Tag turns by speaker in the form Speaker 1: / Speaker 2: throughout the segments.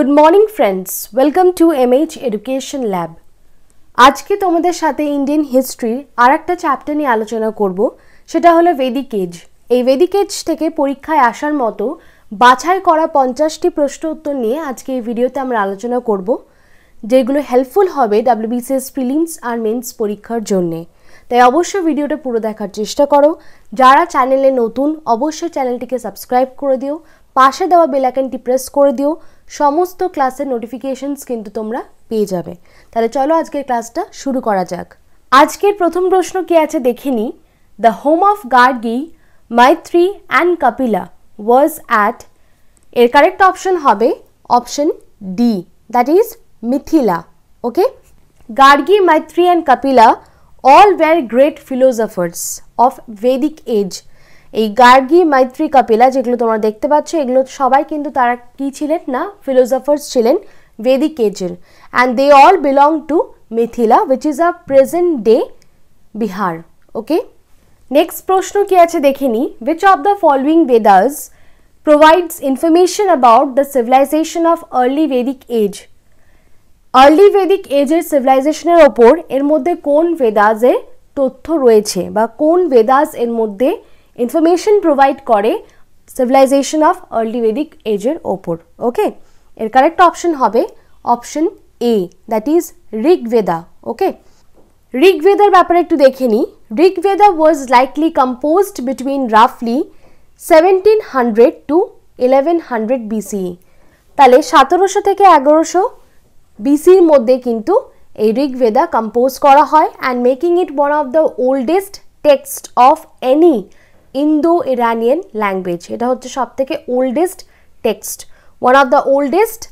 Speaker 1: Good morning friends welcome to M H education lab আজকে তোমাদের সাথে ইন্ডিয়ান হিস্ট্রির আর একটা চ্যাপ্টার নিয়ে আলোচনা করব সেটা হলো ভেদিক এজ এই ভেদিক এজ থেকে পরীক্ষায় আসার মতো বাছাই করা পঞ্চাশটি প্রশ্ন উত্তর নিয়ে আজকে এই ভিডিওতে আমরা আলোচনা করব যেগুলো হেল্পফুল হবে ডাব্লিউবিসিএস প্রিলিমস আর মেন্স পরীক্ষার জন্যে তাই অবশ্যই ভিডিওটা পুরো দেখার চেষ্টা করো যারা চ্যানেলে নতুন অবশ্যই চ্যানেলটিকে সাবস্ক্রাইব করে দিও পাশে দেওয়া বেলাকানটি প্রেস করে দিও সমস্ত ক্লাসের নোটিফিকেশনস কিন্তু তোমরা পেয়ে যাবে তাহলে চলো আজকের ক্লাসটা শুরু করা যাক আজকের প্রথম প্রশ্ন কি আছে দেখে নি the home of Gargi Maitreyi and Kapila was at এর কারেক্ট অপশন হবে option D that is Mithila okay Gargi Maitreyi and Kapila all very great philosophers of Vedic age এই গার্গি মৈত্রী কাপিলা যেগুলো তোমরা দেখতে পাচ্ছ এগুলো সবাই কিন্তু তারা কি ছিলেন না ফিলোজফার্স ছিলেন বেদিক এজের and they all belong to Mithila which is a present day Bihar okay next প্রশ্ন কি আছে দেখে নি which of the following Vedas provides information about the civilization of early Vedic age early Vedic এজের সিভিলাইজেশনের ওপর এর মধ্যে কোন বেদাজের তথ্য রয়েছে বা কোন বেদাজ এর মধ্যে ইনফরমেশন প্রোভাইড করে সিভিলাইজেশন অফ আর্লি বেদিক এজের ওপর ওকে এর কারেক্ট অপশন হবে option A that is Rigveda okay ঋগ্বেদার ব্যাপারে একটু দেখে নিই Rigveda was likely composed between রাফলি seventeen hundred to eleven hundred BCE তাহলে সতেরোশো থেকে এগারোশো বিসির e মধ্যে কিন্তু এই ঋগ্বেদা কম্পোজ করা হয় and making it one of the oldest text of any Indo Iranian language এটা হচ্ছে সব থেকে oldest text one of the oldest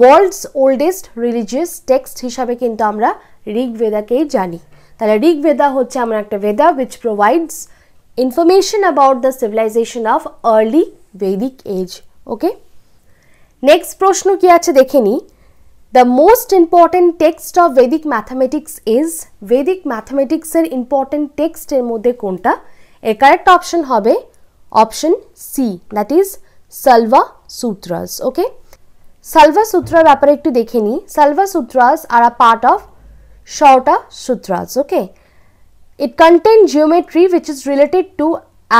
Speaker 1: world's oldest religious text হিসাবে কিন্তু আমরা ঋগ্বেদাকেই জানি তাহলে ঋগ্বেদা হচ্ছে আমার একটা Veda which provides information about the civilization of early Vedic age okay next প্রশ্ন কি আছে দেখে নিই the most important text of Vedic mathematics is Vedic ম্যাথামেটিক্সের ইম্পর্টেন্ট টেক্সটের মধ্যে কোনটা correct option option C that is Shulba Sutras okay Shulba Sutra बेपारे एक देखे नी Shulba Sutras are a part of Shrauta Sutras okay it contain geometry which is related to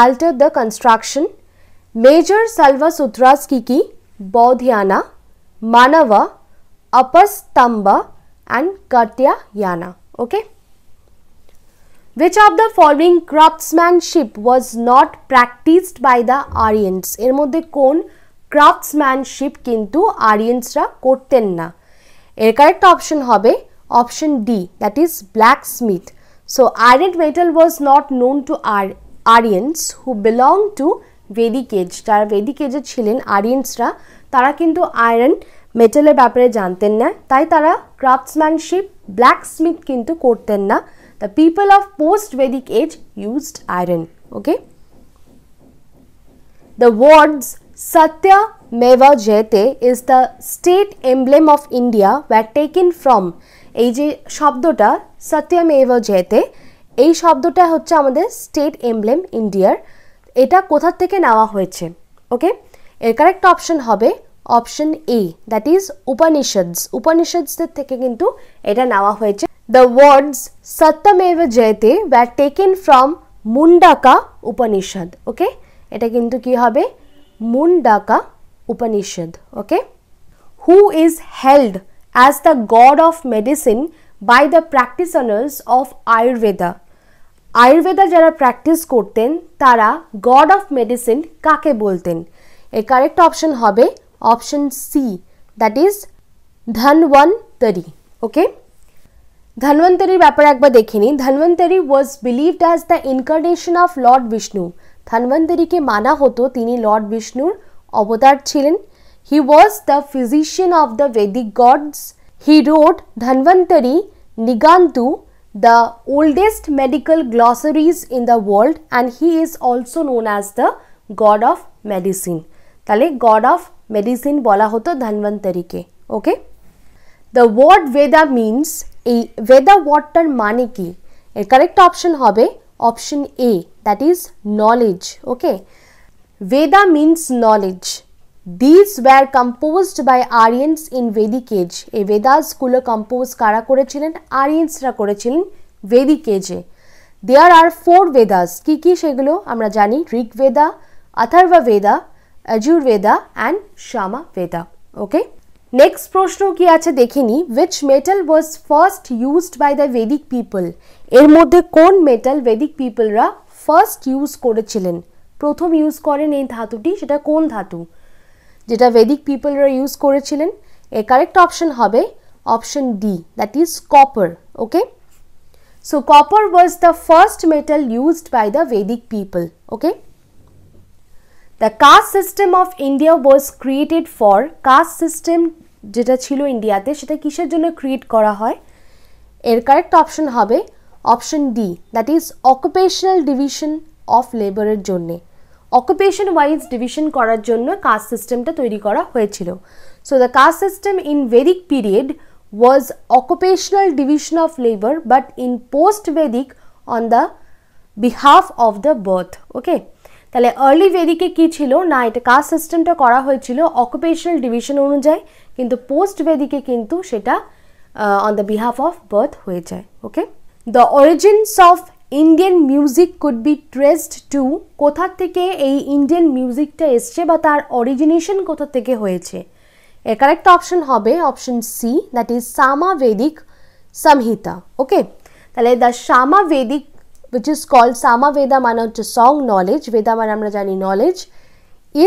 Speaker 1: altar the construction major सलवा सूत्रास की Baudhayana Manava Apastamba and Katyayana okay okay? Which of the following craftsmanship was not practiced by the Aryans? এর মধ্যে কোন ক্রাফটসম্যানশিপ কিন্তু আরিয়ান্সরা করতেন না এর কারেক্ট অপশন হবে option D that is blacksmith so iron metal was not known to our Aryans who belong to Vedic যারা Vedic ছিলেন আরিয়ান্সরা তারা কিন্তু আয়রন মেটালের ব্যাপারে জানতেন না তাই তারা ক্রাফটসম্যানশিপ ব্ল্যাক স্মিথ কিন্তু করতেন না The people of post-Vedic age used iron. Okay. The words Satya Meva Jayate is the state emblem of India were taken from এই যে শব্দটা সত্যমেব জেতে এই শব্দটা হচ্ছে আমাদের স্টেট এমব্লেম ইন্ডিয়ার এটা কোথার থেকে নেওয়া হয়েছে ওকে এর কারেক্ট অপশন হবে option A that is Upanishad উপনিষদদের থেকে কিন্তু এটা নেওয়া হয়েছে The words Satyameva Jayate were taken from Mundaka Upanishad. Okay? এটা কিন্তু কি হবে Mundaka Upanishad okay who is held as the god of medicine by the practitioners of Ayurveda Ayurveda যারা প্র্যাকটিস করতেন তারা গড অফ মেডিসিন কাকে বলতেন এর কারেক্ট অপশন হবে option C that is Dhanvantari okay Dhanvantari बेपार एक बार देखे नी Dhanvantari was believed as the incarnation of lord Vishnu Dhanvantari के माना हतो लर्ड विष्णुर अवतार छें he was the physician of the Vedic gods he wrote Dhanvantari Nighantu the oldest medical glossaries in the world and he is also known as the god of medicine तेल god of medicine बला हतो धन्वंतरी के okay the word Veda means এই ভেদা ওয়ার্ডটার মানে কি এর correct option হবে option A that is knowledge okay Veda means knowledge these were composed by Aryans in Vedic এই ভেদাসগুলো কম্পোজ কারা করেছিলেন আরিয়েন্সরা করেছিলেন Vedic there are four Vedas কী কী সেগুলো আমরা জানি ঋগ্বেদা অথর্ববেদা অজুর্বেদা অ্যান্ড শ্যামা ভেদা ওকে নেক্সট প্রশ্ন কি আছে দেখিনি which metal was first used by the Vedic people এর মধ্যে কোন মেটাল ভেদিক পিপলরা ফার্স্ট ইউজ করেছিলেন প্রথম ইউজ করেন এই ধাতুটি সেটা কোন ধাতু যেটা ভেদিক পিপলরা ইউজ করেছিলেন এ কারেক্ট অপশন হবে option D that is copper okay so copper was the first metal used by the Vedic people okay The caste system of India was created for caste system যেটা ছিল ইন্ডিয়াতে সেটা কিসের জন্য create করা হয় এর কারেক্ট অপশন হবে option D that is occupational division of লেবারের জন্যে অকুপেশন ওয়াইজ ডিভিশন করার জন্য কাস্ট সিস্টেমটা তৈরি করা হয়েছিল so the caste system in Vedic period was occupational division of labour but in post Vedic on the behalf of the birth okay তাহলে early ভেদিকে কি ছিল না এটা কাস্ট সিস্টেমটা করা হয়েছিল অকুপেশনাল ডিভিশন অনুযায়ী কিন্তু পোস্ট ভেদিকে কিন্তু সেটা on the behalf of birth হয়ে যায় okay the origins of Indian music could be traced to কোথা থেকে এই ইন্ডিয়ান মিউজিকটা এসছে বা তার অরিজিনেশন কোথা থেকে হয়েছে এর কারেক্ট অপশন হবে option C that is Sama Vedic Samhita okay তাহলে the Sama Vedic which is called Sama Veda Mana to song knowledge, Veda Mana Ramrajani knowledge,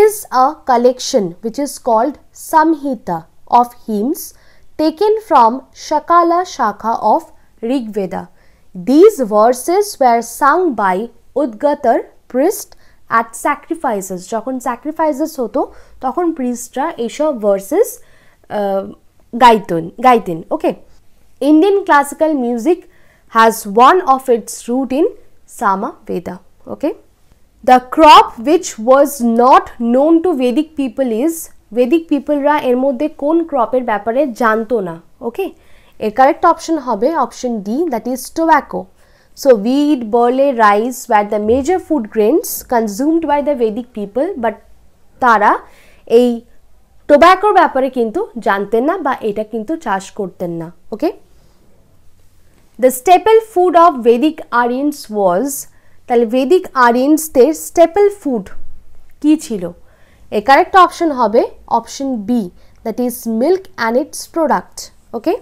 Speaker 1: is a collection which is called Samhita of hymns taken from Shakala Shaka of Rig Veda. These verses were sung by Udgatar priest at sacrifices. যখন sacrifices হতো তখন priestরা এইসব verses গাইতেন গাইতেন okay Indian classical music has one of its root in Sama Veda. Okay. The crop which was not known to Vedic people is Vedic people ra er modde kon crop er byapare janto na. Okay. A correct option hobe option D that is tobacco. So wheat, barley, rice were the major food grains consumed by the Vedic people but tara a tobacco byapare kintu janten na ba eta kintu chash korten Okay. The staple food of Vedic Aryans was তাহলে Vedic আরিয়ানসদের staple food কি ছিল A correct option হবে option B that is milk and its product okay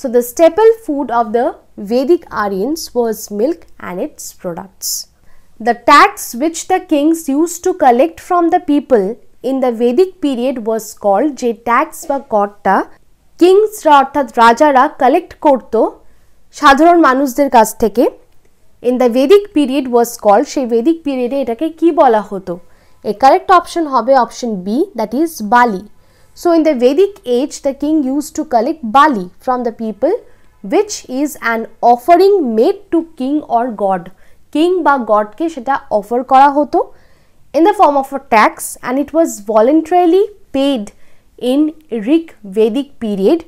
Speaker 1: so the staple food of Vedic Aryans was milk and its products. The tax which the kings used to collect from the people in the Vedic period was called যে tax বা করটা kings অর্থাৎ রাজারা collect করতো সাধারণ মানুষদের কাছ থেকে in the Vedic period was call সেই ভেদিক পিরিয়ডে এটাকে কি বলা হতো এ কারেক্ট অপশন হবে option B that is bali so in the Vedic age the king use to collect bali from the people which is an offering made to king or god king বা গডকে সেটা offer করা হতো in the form of a tax and it was voluntarily paid in Rig Vedic period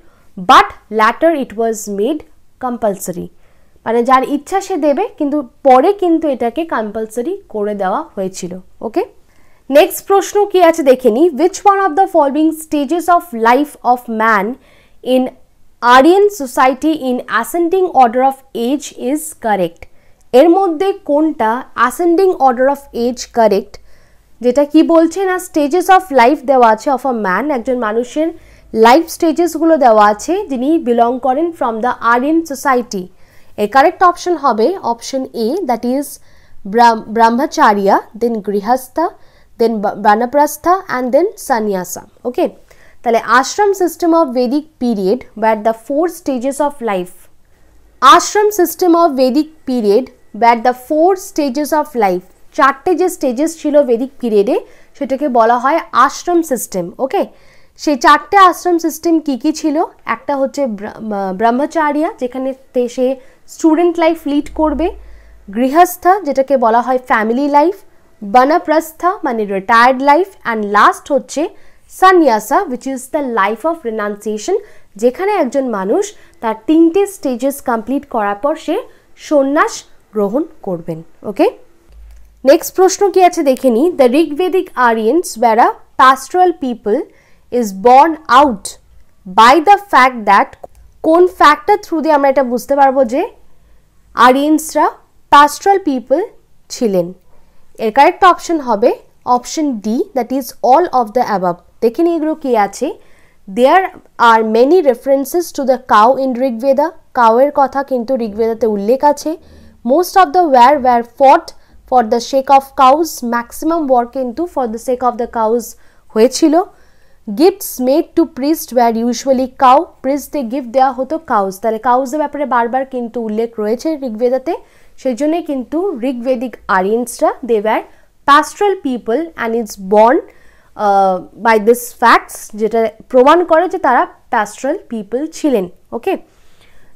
Speaker 1: but later it was made compulsory মানে যার ইচ্ছা সে দেবে কিন্তু পরে কিন্তু এটাকে কম্পালসারি করে দেওয়া হয়েছিল ওকে নেক্সট প্রশ্ন কি আছে দেখে নি which one of the following stages of life of man in Aryan society in ascending order of age is correct এর মধ্যে কোনটা ascending order of age correct যেটা কি বলছে না স্টেজেস অফ লাইফ দেওয়া আছে অফ আ ম্যান একজন মানুষের লাইফ স্টেজেসগুলো দেওয়া আছে যিনি বিলং করেন ফ্রম দ্য আরিয়ান সোসাইটি এর কারেক্ট অপশন হবে option A that is Brahmacharya then Grihastha then Vanaprastha and then Sannyasa okay তাহলে ashram system of Vedic period but the four stages of life ashram system of Vedic period but the four stages of life চারটে যে stages ছিল বেদিক পিরিয়ডে সেটাকে বলা হয় আশ্রম system ওকে সেই চারটে আশ্রম সিস্টেম কি কি ছিল একটা হচ্ছে ব্রহ্মচারিয়া যেখানে সে স্টুডেন্ট লাইফ লিড করবে গৃহস্থা যেটাকে বলা হয় ফ্যামিলি লাইফ বনপ্রস্থা মানে রিটায়ার্ড লাইফ অ্যান্ড লাস্ট হচ্ছে Sannyasa which is the life of renunciation যেখানে একজন মানুষ তার তিনটে স্টেজেস কমপ্লিট করার পর সে সন্ন্যাস গ্রহণ করবেন ওকে নেক্সট প্রশ্ন কি আছে দেখে নিই the Rigvedic Aryans were a pastoral people is borne out by the fact that কোন ফ্যাক্টর থ্রু দিয়ে আমরা এটা বুঝতে পারবো যে আরিয়েন্সরা প্যাস্ট্রাল পিপল ছিলেন এর কারেক্ট অপশন হবে option D that is all of the above দেখে নিই এগুলো কী আছে there are many references to the cow in Rigveda কাউয়ের কথা কিন্তু ঋগ্বেদাতে উল্লেখ আছে most of the wars were fought for the sake of cows maximum war কিন্তু for the sake of the cows হয়েছিল gifts made to priest were usually cow প্রিস্টে gift দেওয়া হতো কাউজ তাহলে কাউজের ব্যাপারে বারবার কিন্তু উল্লেখ রয়েছে ঋগ্বেদাতে সেই জন্যে কিন্তু ঋগ্বেদিক আরিয়েন্সরা they were pastoral people and its borne by this facts যেটা প্রমাণ করে যে তারা প্যাস্ট্রাল পিপল ছিলেন okay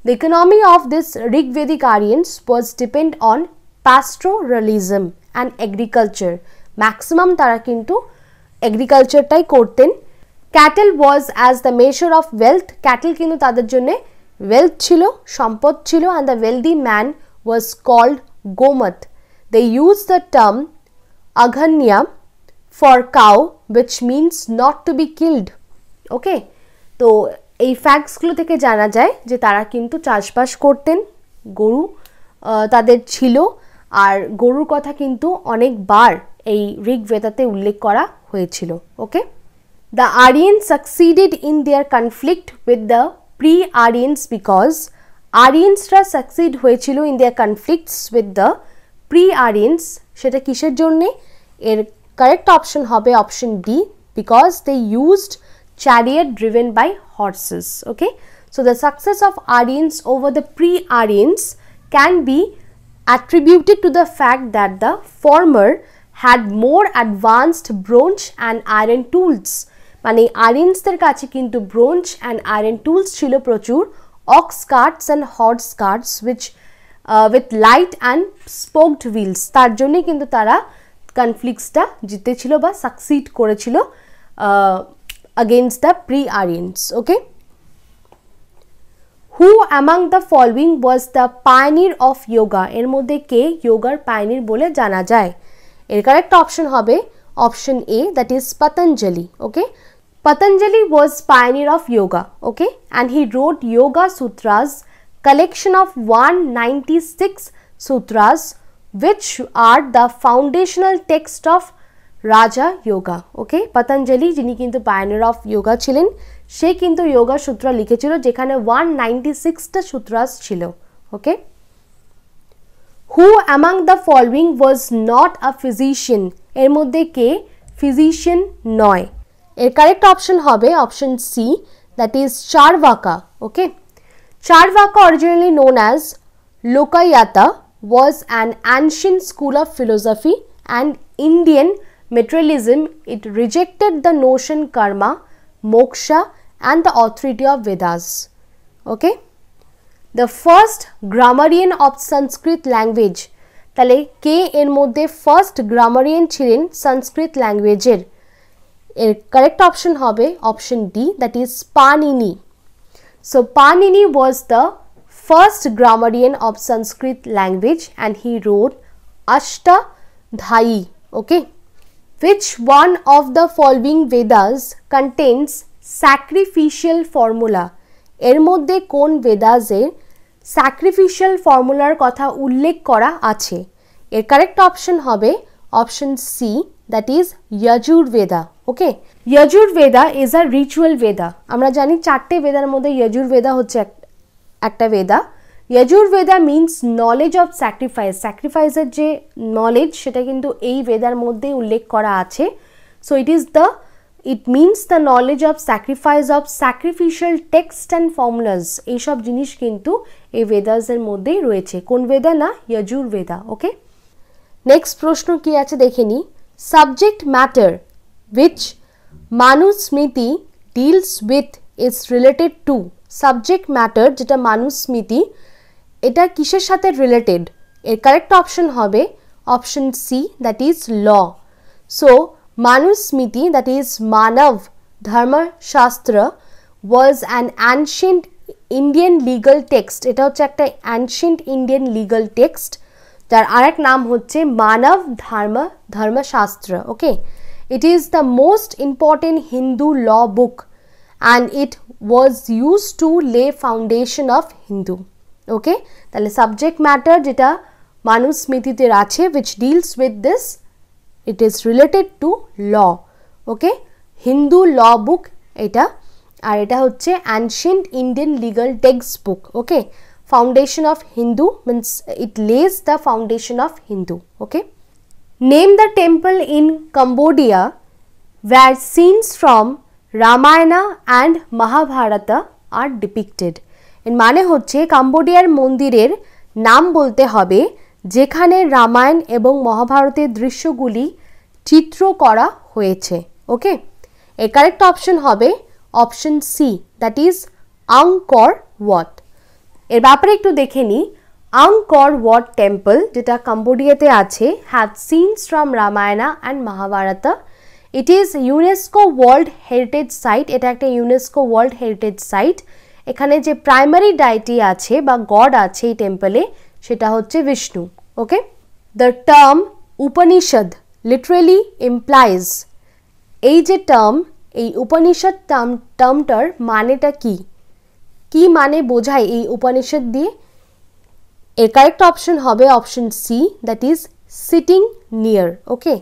Speaker 1: the economy of this Rigvedic Aryans was depend on pastoralism and agriculture maximum তারা কিন্তু এগ্রিকালচারটাই করতেন cattle was as the measure of wealth cattle কিন্তু তাদের জন্যে ওয়েলথ ছিল সম্পদ ছিল and the wealthy man was called gomat they use the term aghnya for cow which means not to be killed okay তো এই ফ্যাক্টসগুলো থেকে জানা যায় যে তারা কিন্তু চাষবাস করতেন গরু তাদের ছিল আর গরুর কথা কিন্তু অনেকবার এই ঋগ্বেদাতে উল্লেখ করা হয়েছিল ওকে The Aryans succeeded in their conflict with the pre-Aryans because Aryans succeed হয়েছিল in their conflicts with the pre-Aryans. সেটা কিসের জন্য? এর correct option হবে option D because they used chariot driven by horses. Okay? So the success of Aryans over the pre-Aryans can be attributed to the fact that the former had more advanced bronze and iron tools. মানে আরিনসদের কাছে কিন্তু bronze and iron tools ছিল প্রচুর ox carts and horse carts which with light and spoked wheels তার জন্যে কিন্তু তারা কনফ্লিক্সটা জিতেছিল বা সাকসিড করেছিল against the pre aryans okay who among the following was the pioneer of yoga এর মধ্যে কে যোগার পায়নির বলে জানা যায়? এর কারেক্ট অপশন হবে option A that is Patanjali okay Patanjali was pioneer of yoga, okay, and he wrote Yoga Sutras, collection of 196 sutras which are the foundational text of রাজা যোগা ওকে পতঞ্জলি যিনি কিন্তু পায়নের অফ যোগা ছিলেন সে কিন্তু যোগা সূত্র লিখেছিল যেখানে ওয়ান নাইনটি সিক্সটা সূত্রাস ছিল okay who among the following was not a physician এর মধ্যে কে ফিজিশিয়ান নয় এর কারেক্ট অপশন হবে option C that is Charvaka. Okay Charvaka originally known as Lokayata was an ancient school of philosophy and Indian materialism. It rejected the notion karma, moksha, and the authority of Vedas. Okay? The first grammarian of Sanskrit language. তাহলে কে এর মধ্যে first গ্রামারিয়ান ছিলেন সংস্কৃত ল্যাঙ্গুয়েজের এর correct option হবে option D that is Panini so Panini was the first grammarian of Sanskrit language and he wrote Ashtadhyayi okay which one of the following Vedas contains sacrificial formula এর মধ্যে কোন বেদাসে স্যাক্রিফিশিয়াল ফর্মুলার কথা উল্লেখ করা আছে এর কারেক্ট অপশন হবে option C that is Yajur Veda. Okay. Yajur Veda is a ritual Veda. আমরা জানি চারটে বেদার মধ্যে Yajur Veda হচ্ছে একটা বেদা Yajur Veda means knowledge of sacrifice. Sacrifice এর যে knowledge সেটা কিন্তু এই বেদার মধ্যে উল্লেখ করা আছে. So it is the it means the knowledge of sacrifice of sacrificial text and formulas এইসব জিনিস কিন্তু এই বেদাসের মধ্যেই রয়েছে কোন বেদা না Yajur Veda. Okay. নেক্সট প্রশ্ন কি আছে দেখে নি subject matter which Smriti deals with is related to subject matter যেটা স্মৃতি এটা কিসের সাথে রিলেটেড এর কারেক্ট অপশন হবে option C that is law so Smriti that is Manava Dharmashastra was an ancient Indian legal text এটা হচ্ছে একটা অ্যানশিয়েন্ট ইন্ডিয়ান লিগাল টেক্সট যার আরেক নাম হচ্ছে Manava Dharma Dharmashastra okay it is the most important Hindu law book and it was use to lay foundation of Hindu okay তাহলে subject matter যেটা মানুষ স্মৃতিতে আছে which deals with this it is related to law okay Hindu law book এটা আর এটা হচ্ছে ancient Indian legal text book okay foundation of Hindu means it lays the foundation of Hindu. Okay. Name the temple in Cambodia where scenes from Ramayana and Mahabharata are depicted. In এর মানে হচ্ছে কাম্বোডিয়ার nam bolte বলতে jekhane যেখানে ebong Mahabharate মহাভারতের guli chitro kora হয়েছে Okay. A correct option হবে option C that is Angkor Wat. এর ব্যাপারে একটু দেখে নিই আংকর ওয়ার্ড টেম্পল যেটা কম্বোডিয়াতে আছে have scenes from Ramayana and Mahabharata it is UNESCO world heritage site এটা একটা ইউনেস্কো ওয়ার্ল্ড হেরিটেজ সাইট এখানে যে প্রাইমারি ডাইটি আছে বা গড আছে এই টেম্পলে সেটা হচ্ছে Vishnu okay the term Upanishad literally implies এই যে টার্ম এই উপনিষদ টার্ম টার্মটার মানেটা কী কি মানে বোঝায় এই উপনিষদ দিয়ে এ কারেক্ট অপশন হবে option C that is sitting near okay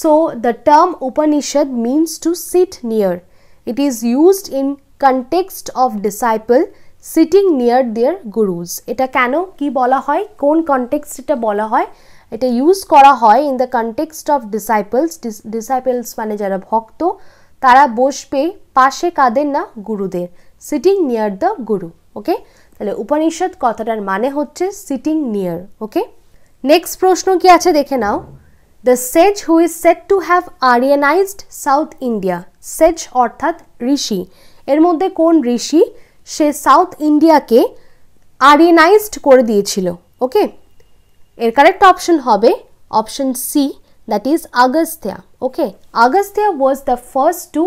Speaker 1: so the term Upanishad means to sit near it is used in context of disciple sitting near their gurus এটা কেন কি বলা হয় কোন কন্টেক্স এটা বলা হয় এটা ইউজ করা হয় in the context of disciples disciples মানে যারা ভক্ত তারা বসবে পাশে কাদের না গুরুদের সিটিং নিয়ার দ্য গুরু ওকে তাহলে উপনিষদ কথাটার মানে হচ্ছে সিটিং নিয়ার ওকে নেক্সট প্রশ্ন কি আছে দেখে নাও the sage who is set to have Aryanized South India sage অর্থাৎ ঋষি এর মধ্যে কোন ঋষি সে সাউথ ইন্ডিয়াকে আরিয়ানাইজড করে দিয়েছিল ওকে এর কারেক্ট অপশন হবে option C that is Agastya okay Agastya was the first to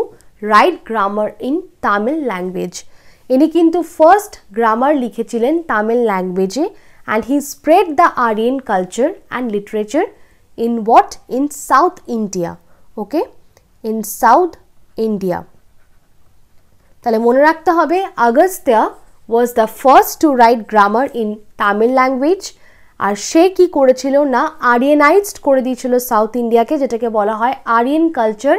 Speaker 1: write grammar in Tamil language ইনি কিন্তু ফার্স্ট গ্রামার লিখেছিলেন তামিল ল্যাঙ্গুয়েজে and he spread the Aryan culture and literature in what in South India okay in South India তাহলে মনে রাখতে হবে Agastya was the first to write grammar in Tamil language আর সে কি করেছিল না আরিয়ানাইজড করে দিয়েছিল সাউথ ইন্ডিয়াকে যেটাকে বলা হয় আরিয়ান কালচার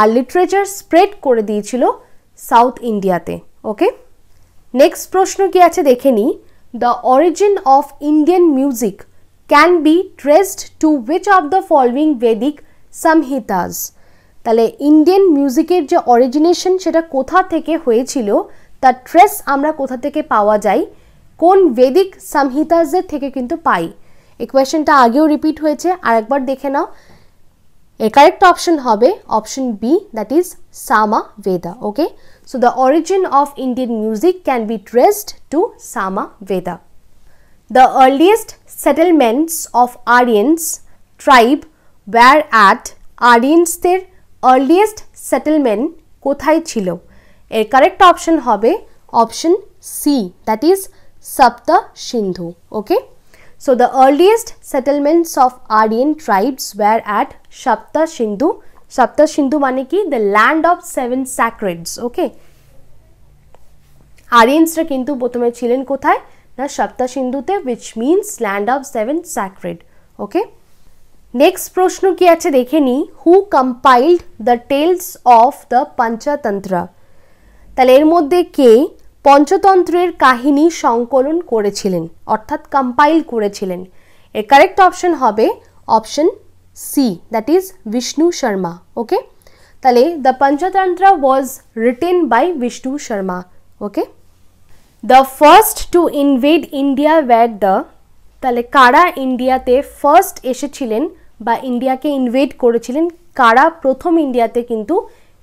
Speaker 1: আর লিটারেচার স্প্রেড করে দিয়েছিল সাউথ ইন্ডিয়াতে ওকে নেক্সট প্রশ্ন কি আছে দেখে নিই the origin of Indian music can be traced to which of the following Vedic Samhitas তাহলে ইন্ডিয়ান মিউজিকের যে অরিজিনেশন সেটা কোথা থেকে হয়েছিল তার ট্রেস আমরা কোথা থেকে পাওয়া যায় কোন বেদিক সংহিতাসদের থেকে কিন্তু পাই এই কোয়েশ্চেনটা আগেও রিপিট হয়েছে আর একবার দেখে নাও A correct option hobe option B that is Sama Veda. Okay. So the origin of Indian music can be traced to Sama Veda. The earliest settlements of Aryans tribe were at Aryans earliest earliest settlement ছিল এর A correct option option C that is Sapta Sindhu Okay. So the earliest settlements of Aryan tribes were at Shapta Sindhu. Shapta Sindhu माने कि the land of seven sacreds. Okay. আরিয়ানসরা কিন্তু প্রথমে ছিলেন কোথায় না সপ্তা সিন্ধুতে which means land of seven sacred okay next প্রশ্ন কি আছে দেখে নিই who compiled the tales of the Panchatantra তাহলে এর মধ্যে কে পঞ্চতন্ত্রের কাহিনী সংকলন করেছিলেন অর্থাৎ কম্পাইল করেছিলেন এর কারেক্ট অপশন হবে option C that is Vishnu Sharma okay তাহলে the Panchatantra was written by Vishnu Sharma okay the first to invade India were the তাহলে কারা ইন্ডিয়াতে ফার্স্ট এসেছিলেন বা ইন্ডিয়াকে ইনভেড করেছিলেন কারা প্রথম ইন্ডিয়াতে কিন্তু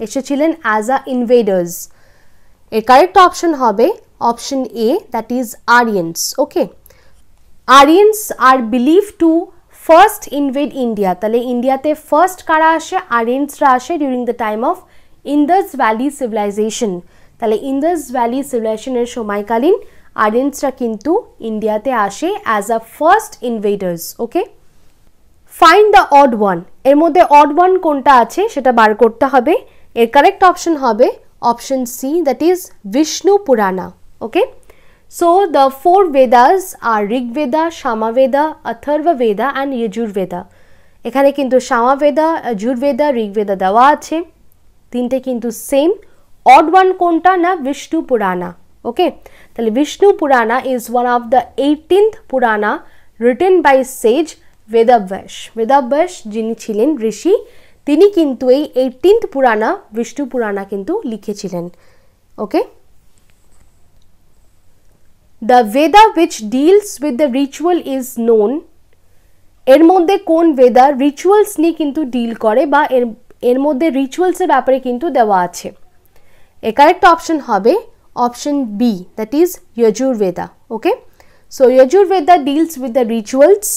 Speaker 1: এসেছিলেন অ্যাজ আ ইনভেডার্স এর কারেক্ট অপশন হবে option A that is Aryans okay Aryans are believe to first invade India তাহলে ইন্ডিয়াতে ফার্স্ট কারা আসে আরিয়েন্সরা আসে during the time of Indus valley civilization তাহলে ইন্দাস ভ্যালি সিভিলাইজেশনের সময়কালীন আরিয়েন্সরা কিন্তু ইন্ডিয়াতে আসে as a first invaders okay find the odd one এর মধ্যে অড ওয়ান কোনটা আছে সেটা বার করতে হবে এর কারেক্ট অপশন হবে option C that is Vishnu Purana. Okay. So the four Vedas are Rig Veda, Shama Veda, Atharva Veda and Yajur Veda. এখানে কিন্তু শ্যামা বেদা যুর্বেদা ঋগ্বেদা দেওয়া আছে তিনটে কিন্তু সেম অড ওয়ান কোনটা না বিষ্ণু পুরানা ওকে তাহলে Vishnu Purana is one of the eighteenth Purana written by sage Vedavyasa Vedavyasa যিনি ছিলেন ঋষি তিনি কিন্তু এই এইটিন্থ পুরানা বিষ্ণু পুরানা কিন্তু লিখেছিলেন okay the Veda which deals with the ritual is known এর মধ্যে কোন ভেদা রিচুয়ালস নিয়ে কিন্তু ডিল করে বা এর এর মধ্যে রিচুয়ালসের ব্যাপারে কিন্তু দেওয়া আছে এ কারেক্ট অপশন হবে option B that is Yajurveda okay so Yajurveda deals with the rituals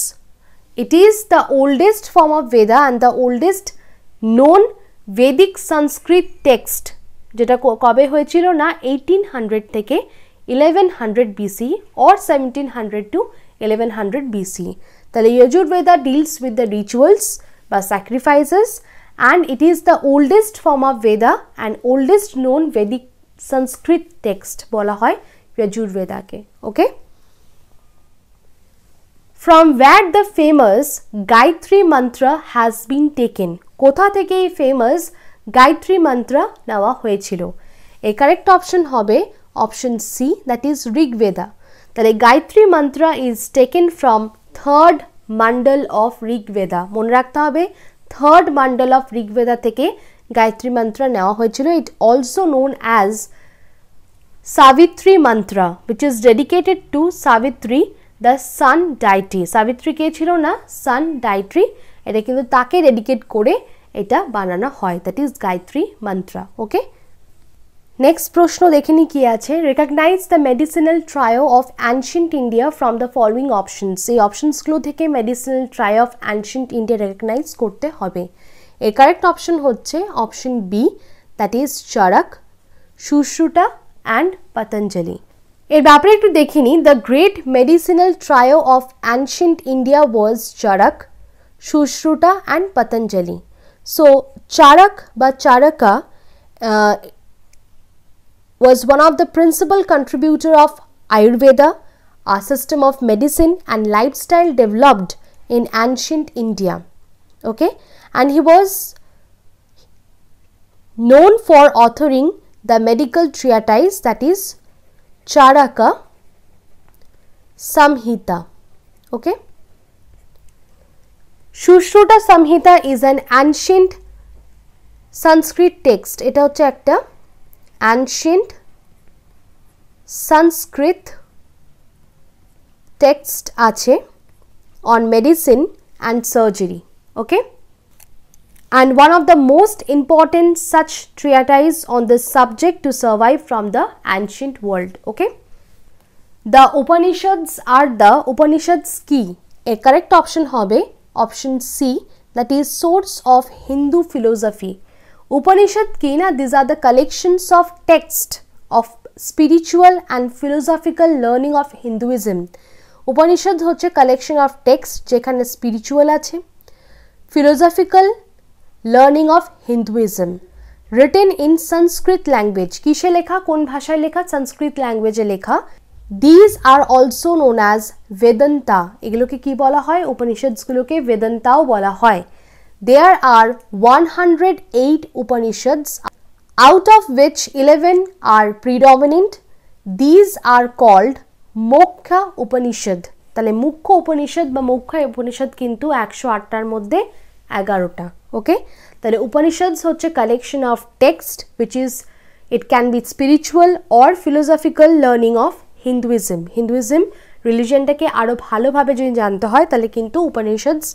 Speaker 1: it is the oldest form of Veda and the oldest known Vedic Sanskrit text जेटा कब ना 1800 हंड्रेड थे इलेवेन हंड्रेड सी और seventeen hundred to eleven hundred B C तेल Yajurveda deals with the rituals sacrifices and it is the oldest form of Veda and oldest known Vedic Sanskrit text बला यजुर्वेदा के okay from which the famous Gayatri Mantra has been taken কোথা থেকে এই famous Gayatri Mantra নেওয়া হয়েছিল এ correct option হবে option C that is Rigveda তাহলে Gayatri Mantra is taken from third mandala of Rigveda মনে রাখতে হবে থার্ড মান্ডল অফ ঋগ্বেদা থেকে গায়ত্রী মন্ত্র নেওয়া হয়েছিল it also known as Savitri Mantra which is dedicated to Savitri the sun deity Savitri কে ছিল না সান ডাইট্রি এটা কিন্তু তাকে ডেডিকেট করে এটা বানানো হয় that is Gayatri Mantra okay next প্রশ্ন দেখেনি কি আছে recognise the medicinal trio of ancient India from the following options এই অপশনসগুলো থেকে medicinal trio of ancient India recognise করতে হবে এর কারেক্ট অপশন হচ্ছে option B that is Charaka Sushruta and Patanjali এর ব্যাপারে একটু দেখিনি the great medicinal trio of ancient India was Charaka Shushruta and Patanjali. So, Charak by Charaka uh, was one of the principal contributor of Ayurveda, a system of medicine and lifestyle developed in ancient India. Okay, and he was known for authoring the medical treatise that is Charaka Samhita. Okay. Shushruta Samhita is an ancient Sanskrit text. It is chapter ancient Sanskrit text on medicine and surgery. Okay. And one of the most important such treatise on this subject to survive from the ancient world. Okay. The Upanishads are the Upanishads key. A correct option hobby. Option C that is source of Hindu philosophy Upanishad ना these are the collection of text of spiritual and philosophical learning of Hinduism Upanishad होच्छे collection of text जेखने spiritual आछे philosophical learning of Hinduism written in Sanskrit language किसे लेखा कौन भाषा लेखा संस्कृत लैंग्वेजे लेखा these are also known as Vedanta এগুলোকে কি বলা হয় উপনিষদসগুলোকে বেদন্তাও বলা হয় there are one hundred eight উপনিষদস out of which 11 are predominant these are called mokkha upanishad তাহলে মুখ্য উপনিষদ বা মুখ্য উপনিষদ কিন্তু একশো আটটার মধ্যে এগারোটা ওকে তাহলে উপনিষদ হচ্ছে collection of text which is it can be spiritual or philosophical learning of Hinduism Hinduism রিলিজিয়ানটাকে আরও ভালোভাবে যদি জানতে হয় তাহলে কিন্তু উপনিষদস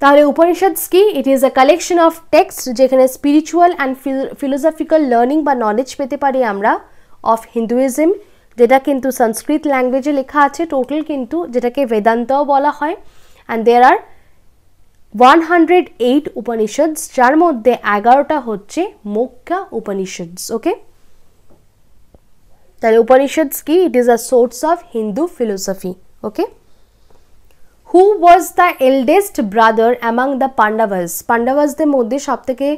Speaker 1: তাহলে উপনিষদস কি it is a collection of text যেখানে স্পিরিচুয়াল অ্যান্ড ফিলোসফিক্যাল লার্নিং বা নলেজ পেতে পারি আমরা অফ হিন্দুইজম যেটা কিন্তু সংস্কৃত ল্যাঙ্গুয়েজে লেখা আছে টোটাল কিন্তু যেটাকে বেদান্তও বলা হয় and there are one hundred eight Upanishad যার মধ্যে এগারোটা হচ্ছে মোক্কা উপনিষদস ওকে তাহলে উপনিষদস কি it is a source of Hindu philosophy okay who was the eldest brother among the Pandavas পাণ্ডাভাসদের মধ্যে সবথেকে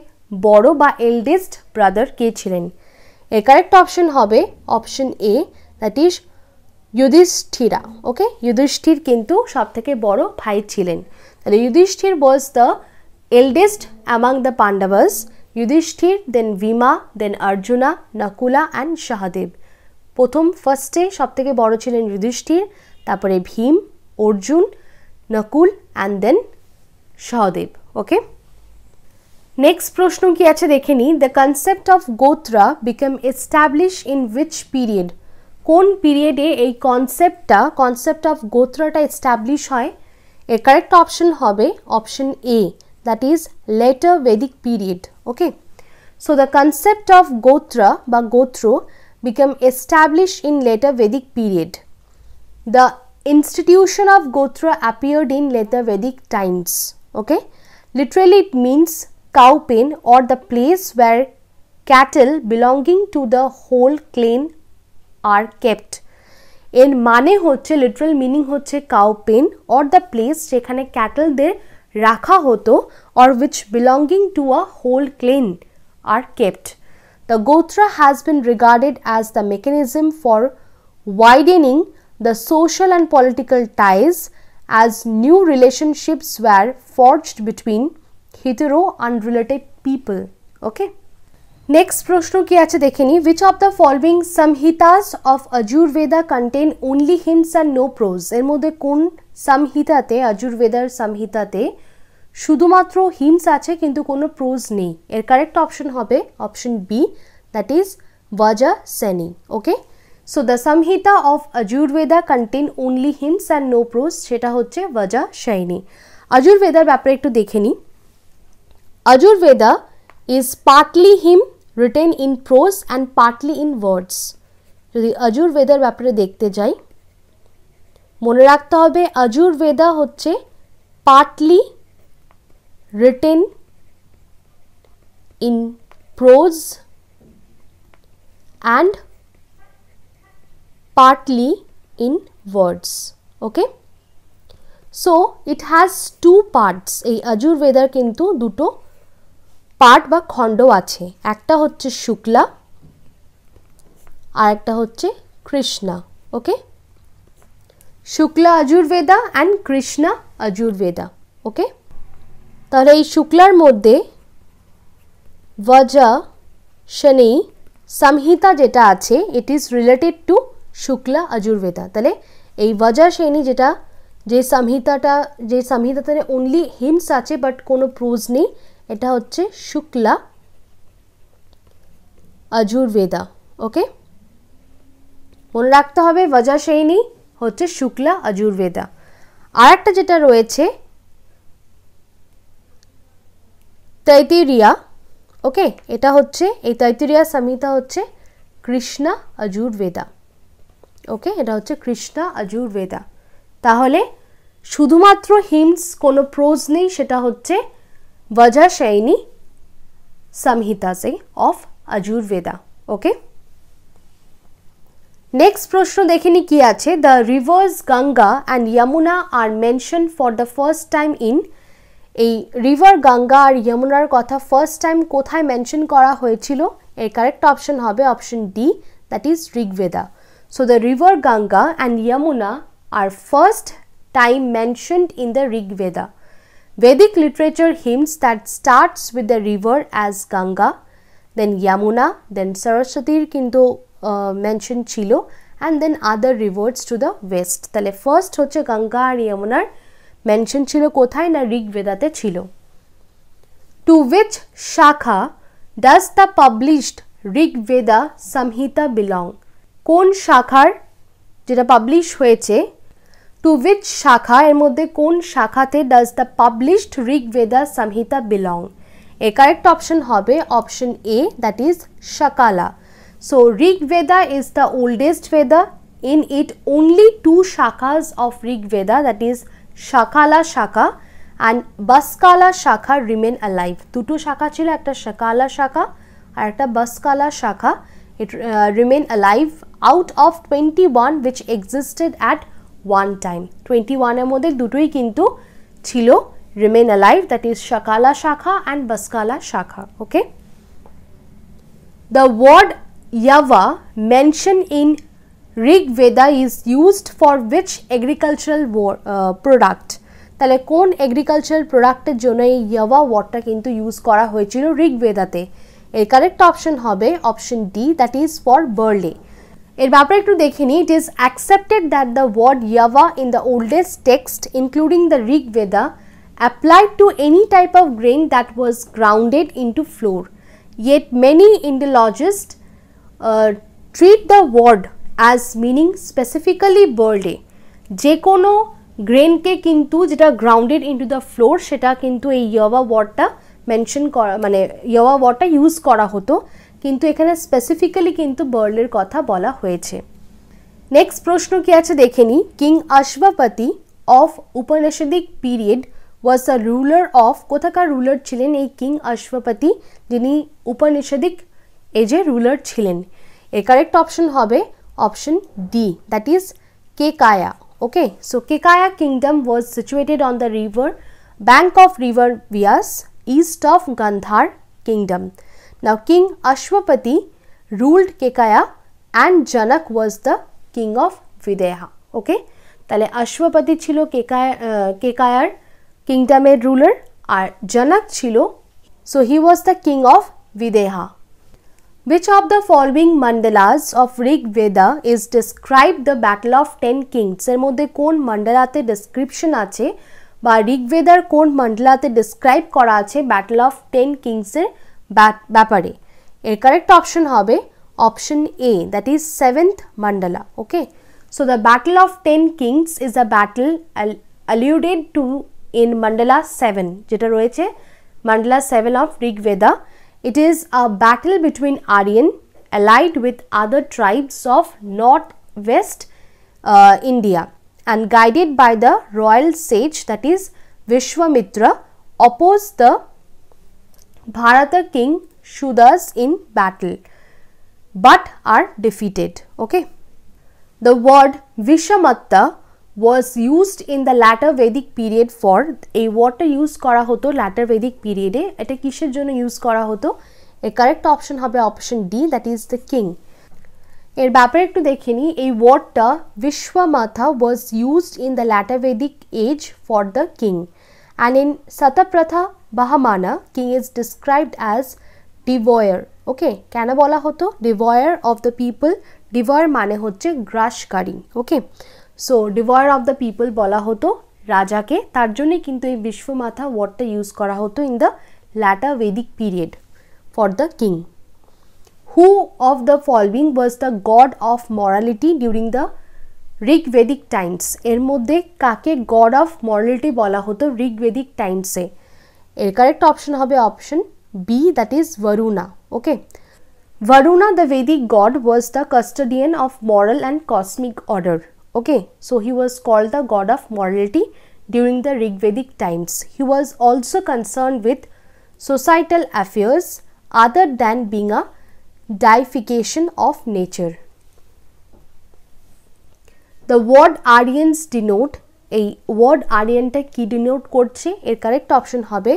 Speaker 1: বড় বা এল্ডেস্ট ব্রাদার কে ছিলেন এর কারেক্ট অপশন হবে option A that is Yudhishthira okay Yudhishthir কিন্তু সবথেকে বড় ভাই ছিলেন তাহলে Yudhishthir was the eldest among the Pandavas Yudhishthir then Bhima then Arjuna Nakula and Sahadev প্রথম ফার্স্টে সব থেকে বড়ো ছিলেন যুধিষ্ঠির তারপরে Bhim Arjun Nakul and then Sahadev okay next প্রশ্ন কি আছে দেখে নিই the concept of gotra become establish in which period কোন পিরিয়ডে এই কনসেপ্টটা কনসেপ্ট অফ গোত্রাটা এস্টাবলিশ হয় এর কারেক্ট অপশন হবে option A that is later Vedic period okay so the concept of gotra বা gotra become established in later Vedic period. The institution of Gotra appeared in later Vedic times. Okay, literally it means cow pen or the place where cattle belonging to the whole clan are kept. In mane hoche literal meaning hoche cow pen or the place jekhane cattle ক্যাটলদের rakha hoto or which belonging to a whole clan are kept. The Gotra has been regarded as the mechanism for widening the social and political ties as new relationships were forged between hitherto unrelated people. Okay. Next Proshnu Kiachadekini, which of the following Samhitas of Ajurveda contain only hints and no prose? Ermode kun Samhita te Ajurveda Samhita te শুধুমাত্র hymns আছে কিন্তু কোনো prose নেই এর correct option হবে option B that is Vajasaneyi okay so the Samhita of Yajurveda contain only hymns and no prose সেটা হচ্ছে Vajasaneyi আজুরভেদার ব্যাপারে একটু দেখে নিই Yajurveda is partly hymn written in prose and partly in words যদি আজুরভেদার ব্যাপারে দেখতে যাই মনে রাখতে হবে আজুর্বেদা হচ্ছে partly written in prose and partly in words. Okay. So, it has two parts. এই আজুর্বেদার কিন্তু দুটো পার্ট বা খণ্ড আছে একটা হচ্ছে শুক্লা আর একটা হচ্ছে Krishna okay Shukla Yajurveda and Krishna Yajurveda okay তাহলে এই শুক্লার মধ্যে বজা শনি সংহিতা যেটা আছে it is related to Shukla Yajurveda তাহলে এই বজা শনি যেটা যে সংহিতাটা যে সংহিতাতে অনলি হিমস আছে বাট কোনো প্রুজ নেই এটা হচ্ছে শুক্লা আজুর্বেদা ওকে মনে রাখতে হবে বজা শৈনী হচ্ছে শুক্লা আজুর্বেদা আর একটা যেটা রয়েছে তৈতিরিয়া ওকে এটা হচ্ছে এই তৈতিরিয়া সমিতা হচ্ছে কৃষ্ণা আজুর্বেদা ওকে এটা হচ্ছে কৃষ্ণা আজুর্বেদা তাহলে শুধুমাত্র হিমস কোনো প্রোজ নেই সেটা হচ্ছে বজাশায়নী সংহিতা সে অফ আজুর্বেদা ওকে নেক্সট প্রশ্ন দেখে নি কি আছে the rivers Ganga and Yamuna are mention for the first time in এই রিভার গঙ্গা আর যমুনার কথা ফার্স্ট টাইম কোথায় মেনশন করা হয়েছিল এর কারেক্ট অপশন হবে option D that is Rigveda so the river Ganga and Yamuna are first time mentioned in the Rigveda Vedic literature hymns that starts with the river as Ganga then Yamuna, then সরস্বতীর কিন্তু মেনশন ছিল and then other reverse to the west তাহলে first হচ্ছে গঙ্গা আর যমুনার mention ছিল কোথায় না ঋগ্বেদাতে ছিল to which shakha does the published Rigveda Samhita belong কোন শাখার যেটা পাবলিশ হয়েছে টু উইচ শাখা এর মধ্যে কোন শাখাতে does the published Rigveda Samhita belong এ কারেক্ট অপশন হবে option A that is Shakala so Rigveda is the oldest Veda in it only two shakhas of Rig that is Shakala shakha and Bashkala শাখা রিমেইন আলাইভ দুটো শাখা ছিল একটা শাকালা শাখা আর একটা Bashkala shakha it remain alive out of 21 which existed at one time 21 এর মধ্যে দুটোই কিন্তু ছিল remain alive that is Shakala shakha and Bashkala shakha okay the word yava mention in Rigveda is use for which agricultural product तेल कौन एग्रिकलचारल प्रोडक्टर जो यवा वार्डा क्योंकि यूज ऋग वेदाते correct option option D that is for barley एर बेपारे एक देखे it is accepted that the word yava in the oldest text including the Rigveda applied to any type of grain that was grounded in to flour yet many Indologists treat the word as meaning specifically বোল্ডে যে কোনো গ্রেনকে কিন্তু যেটা grounded into the floor সেটা কিন্তু এই ইয়াবা ওয়ার্ডটা মেনশন করা মানে ইয়াবা ওয়ার্ডটা ইউজ করা হতো কিন্তু এখানে স্পেসিফিক্যালি কিন্তু বার্লের কথা বলা হয়েছে নেক্সট প্রশ্ন কি আছে দেখে নিই king Ashwapati of Upanishadic period was the ruler of কোথাকার রুলার ছিলেন এই কিং আশবাপতি যিনি উপনিষদিক এজে রুলার ছিলেন এ কারেক্ট অপশন হবে option D that is Kekaya. Okay, so Kekaya kingdom was situated on the river bank of river Vyas east of Gandhar kingdom. Now King Ashwapati ruled Kekaya and Janak was the king of Videha. Okay, tale ashwapati chilo kekaya uh, kekayar kingdom er ruler ar janak chilo so he was the king of videha Which of the following mandalas of Rig Veda is described the Battle of Ten Kings? এর মধ্যে কোন মান্ডালাতে description আছে বা rig ভেদার কোন মান্ডালাতে describe করা আছে battle of ten কিংসের ব্যাপারে এর কারেক্ট অপশন হবে option A that is seventh mandala okay so the battle of ten kings is a battle alluded to in mandala seven যেটা রয়েছে mandala seven of Rigveda It is a battle between Aryan allied with other tribes of northwest uh, India and guided by the royal sage that is Vishwamitra opposed the Bharata king Shudas in battle but are defeated. Okay. The word Vishamatta was used in the latter Vedic period for এই ওয়ার্ডটা use করা হতো latter Vedic period এ এটা কিসের জন্য use করা হতো এর কারেক্ট অপশন হবে option D that is the king এর ব্যাপারে একটু দেখে নিই এই ওয়ার্ডটা Vishamatta was used in the later Vedic age for the king and in Shatapatha Brahmana king is described as devourer okay কেন বলা হতো devourer of the people devourer মানে হচ্ছে গ্রাসকারী okay so devourer of the people বলা হতো রাজাকে তার জন্যে কিন্তু এই বিশ্বমাথা ওয়ার্ডটা ইউজ করা হতো in the later Vedic period for the king who of the following was the god of morality during the Rig Vedic times এর মধ্যে কাকে গড অফ মরালিটি বলা হতো রিক ভেদিক টাইমসে এর কারেক্ট অপশন হবে option B that is Varuna okay Varuna, the Vedic god, was the custodian of moral and cosmic order. Okay, so he was called the god of morality during the Rig Vedic times. He was also concerned with societal affairs other than being a deification of nature. The word Aryans denote a word aryan কি denote করছে এর correct option হবে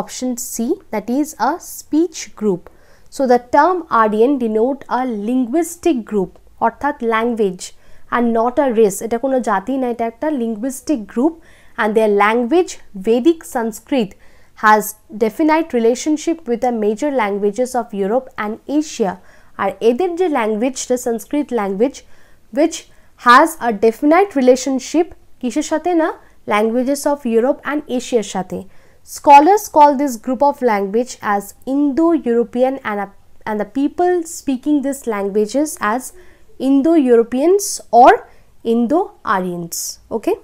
Speaker 1: option C that is a speech group. So the the term Aryan denote a linguistic group অর্থাৎ language and not a race এটা কোনো জাতি না এটা একটা linguistic group and their language Vedic Sanskrit has definite relationship with the major languages of Europe and Asia আর এদের language, the Sanskrit language, which has a definite relationship কিসের সাথে languages of Europe and Asia সাথে scholars call this group of language as Indo-European and the people speaking these languages as Indo-Europeans or Indo-Aryans. Okay.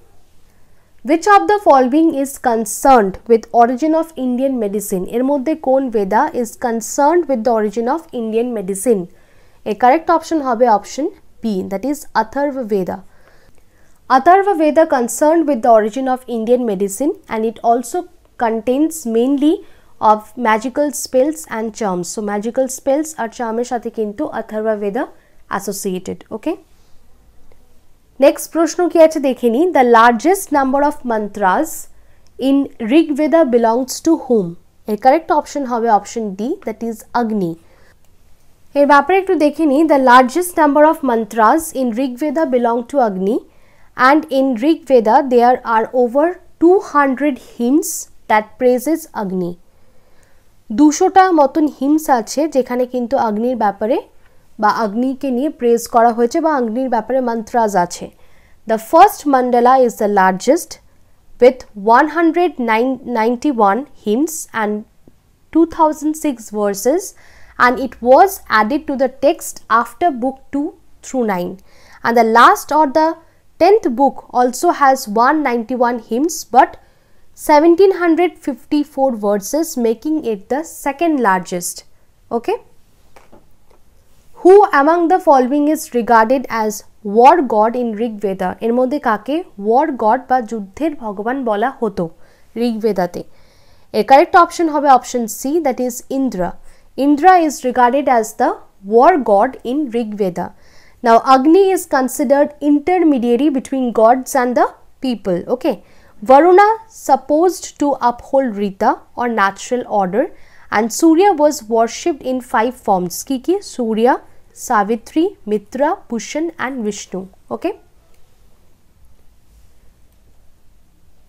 Speaker 1: Which of the following is concerned with origin of Indian medicine? এর মধ্যে Veda is concerned with the origin of Indian medicine? A correct option হবে option B that is Atharva Veda. Atharva Veda concerned with the origin of Indian medicine and it also contains mainly of magical spells and charms. So magical spells are charm এর সাথে কিন্তু Atharva Veda associated okay next প্রশ্ন কি আছে দেখে নিই the largest number of mantras in Rigveda belongs to whom এর correct option হবে option D that is Agni এর ব্যাপারে একটু দেখে নিই the largest number of mantras in Rigveda belong to Agni and in Rigveda there are over two hundred hymns that praises Agni দুশোটা মতন hymns আছে যেখানে কিন্তু অগ্নির ব্যাপারে বা অগ্নিকে নিয়ে প্রেজ করা হয়েছে বা অগ্নির ব্যাপারে মন্ত্রাজ আছে the first mandala is the largest with 191 hymns and 2006 verses and it was added to the text after book 2 through 9 and the last or the 10th book also has 191 hymns but 1754 verses making it the second largest okay who among the following is regarded as war god in Rigveda এর মধ্যে কাকে war god বা যুদ্ধের ভগবান বলা হতো ঋগ্বেদাতে এর কারেক্ট অপশন হবে option C that is Indra Indra is regarded as the war god in Rigveda Now, Agni is considered intermediary between gods and the people. Okay. Varuna supposed to uphold Rita or natural order and Surya was worshipped in five forms. Kiki, Surya, Savitri, Mitra, Pushan and Vishnu. Okay.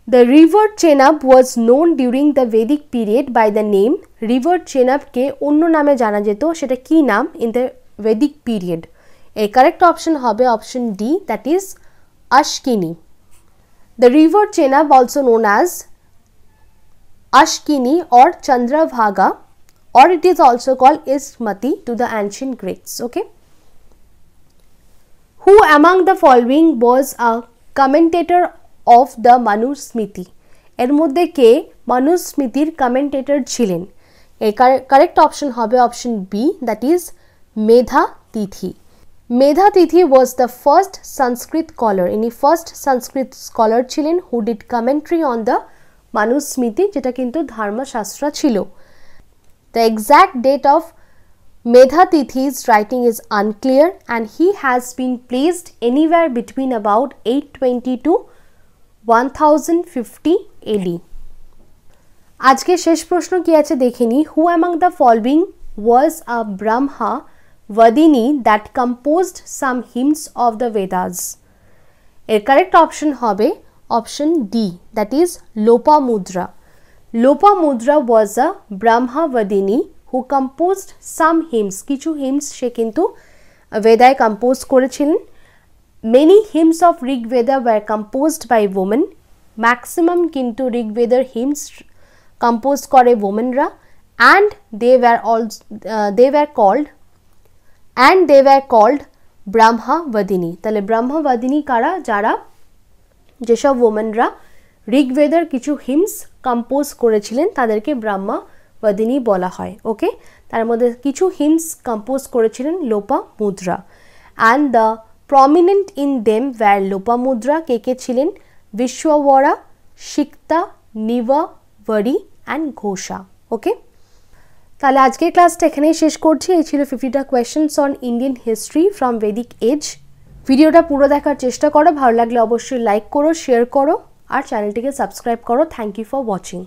Speaker 1: The river Chenab was known during the Vedic period by the name river Chenabকে অন্য নামে জানা যেত সেটা কি নাম in the Vedic period এর correct option হবে option D that is Asikni the river Chenab also known as Asikni or Chandrabhaga or it is also called Ismati to the ancient Greeks. Okay. Who among the following was a commentator of the Manusmiti? Er modde ke Manusmitir commentator chilen. A correct option hobe option B that is Medha Tithi. Medha Tithi was the first Sanskrit scholar. Any first Sanskrit scholar chilen who did commentary on the Manusmiti jeta kintu dharma shastra chilo. The exact date of Medhatithi's writing is unclear and he has been placed anywhere between about 820 to 1050 AD. আজকে শেষ প্রশ্ন কি আছে দেখেনি who among the following was a brahma vadini that composed some hymns of the vedas এর correct option হবে option D that is Lopamudra. Lopamudra was a Brahmavadini who composed some hymns কিছু hymns সে কিন্তু বেদায় কম্পোজ করেছিলেন many hymns of Rigveda were composed by women maximum কিন্তু ঋগ্বেদার hymns compose করে ওমেনরা and they were all they were called and they were called Brahmavadini তাহলে ব্রাহ্মাবাদিনী কারা যারা যেসব ওমেনরা ঋগ্বেদার কিছু হিমস কম্পোজ করেছিলেন তাদেরকে ব্রাহ্মা বাদিনী বলা হয় ওকে তার মধ্যে কিছু হিমস কম্পোজ করেছিলেন Lopamudra and the prominent in them were Lopamudra কে কে ছিলেন বিশ্ববরা শিক্তা নিবা বরি অ্যান্ড ঘোষা ওকে তাহলে আজকের ক্লাসটা এখানেই শেষ করছি এই ছিল ফিফটিটা questions on Indian history from Vedic age ভিডিওটা পুরো দেখার চেষ্টা করো ভালো লাগলে অবশ্যই লাইক করো শেয়ার করো और चैनल के सबसक्राइब करो थैंक यू फर वाचिंग